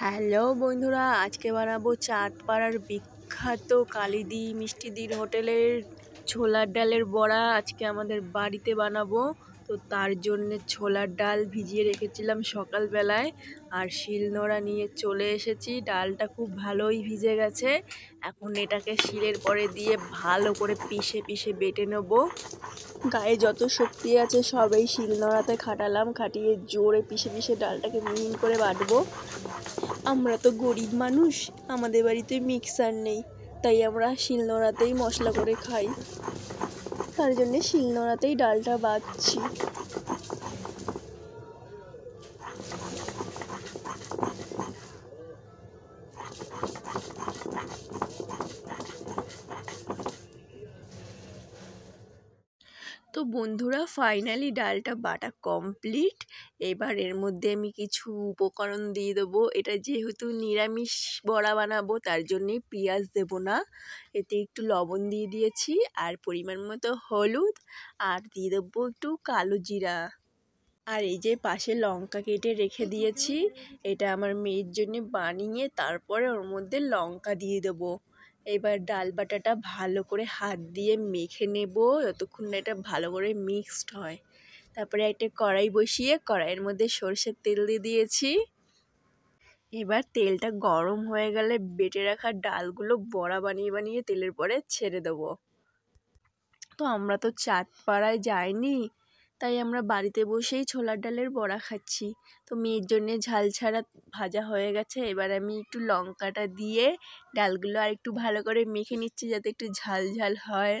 hello বন্ধুরা আজকে বানাবো চাঁদপাড়ার বিখ্যাত কালিদি মিষ্টিদির হোটেলের ছোলার ডালের বড়া আজকে আমাদের বাড়িতে বানাবো তো তার জন্যে ছোলার ডাল ভিজিয়ে রেখেছিলাম সকালবেলায় আর শিলনোড়া নিয়ে চলে এসেছি ডালটা খুব ভালোই ভিজে গেছে এখন এটাকে শিলের পরে দিয়ে ভালো করে পিষে পিষে বেটে নেব গায়ে যত শক্তি আছে সবেই শিলনোড়াতে খাটালাম খাটিয়ে জোরে পিষে পিষে ডালটাকে মিহিন করে বাটবো আমরা তো গরিব মানুষ আমাদের বাড়িতে মিক্সার নেই তাই আমরা শিলনোড়াতেই মশলা করে খাই তার জন্যে শিলনোড়াতেই ডালটা বাঁধছি তো বন্ধুরা ফাইনালি ডালটা বাটা কমপ্লিট এবার এর মধ্যে আমি কিছু উপকরণ দিয়ে দেবো এটা যেহেতু নিরামিষ বড়া বানাবো তার জন্যে পেঁয়াজ দেব না এতে একটু লবণ দিয়ে দিয়েছি আর পরিমাণ মতো হলুদ আর দিয়ে দেবো একটু কালো জিরা আর এই যে পাশে লঙ্কা কেটে রেখে দিয়েছি এটা আমার মেয়ের জন্য বানিয়ে তারপরে ওর মধ্যে লঙ্কা দিয়ে দেবো এবার ডাল বাটাটা ভালো করে হাত দিয়ে মেখে নেব যতক্ষণ না এটা ভালো করে মিক্সড হয় তারপরে একটা কড়াই বসিয়ে কড়াইয়ের মধ্যে সরষের তেল দিয়ে দিয়েছি এবার তেলটা গরম হয়ে গেলে বেটে রাখা ডালগুলো বড়া বানিয়ে বানিয়ে তেলের পরে ছেড়ে দেবো তো আমরা তো চাঁদপাড়ায় যাইনি তাই আমরা বাড়িতে বসেই ছোলার ডালের বড়া খাচ্ছি তো মেয়ের জন্যে ঝাল ছাড়া ভাজা হয়ে গেছে এবার আমি একটু লঙ্কাটা দিয়ে ডালগুলো আর একটু ভালো করে মেখে নিচ্ছি যাতে একটু ঝাল ঝাল হয়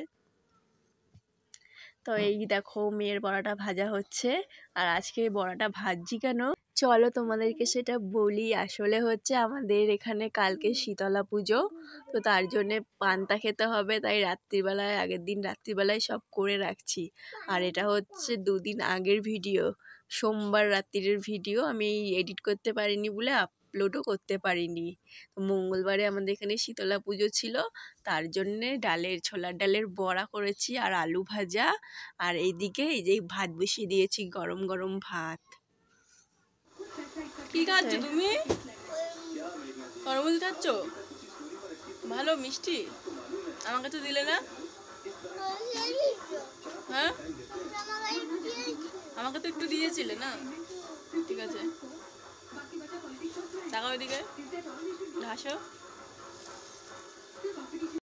তো এই দেখো মেয়ের বড়াটা ভাজা হচ্ছে আর আজকে বড়াটা ভাজছি কেন চলো তোমাদেরকে সেটা বলি আসলে হচ্ছে আমাদের এখানে কালকে শীতলা পুজো তো তার জন্যে পান্তা খেতে হবে তাই রাত্রিবেলায় আগের দিন রাত্রিবেলায় সব করে রাখছি আর এটা হচ্ছে দুদিন আগের ভিডিও সোমবার রাত্রির ভিডিও আমি এডিট করতে পারিনি বলে আপলোডও করতে পারিনি মঙ্গলবারে আমাদের এখানে শীতলা পুজো ছিল তার জন্যে ডালের ছোলার ডালের বড়া করেছি আর আলু ভাজা আর এইদিকে এই যে ভাত বসিয়ে দিয়েছি গরম গরম ভাত কি খাচ্ছো তুমি তরমুজ খাচ্ছ ভালো মিষ্টি আমাকে তো দিলে না হ্যাঁ আমাকে তো একটু দিয়েছিলে না ঠিক আছে দেখা ওইদিকে ঘাসো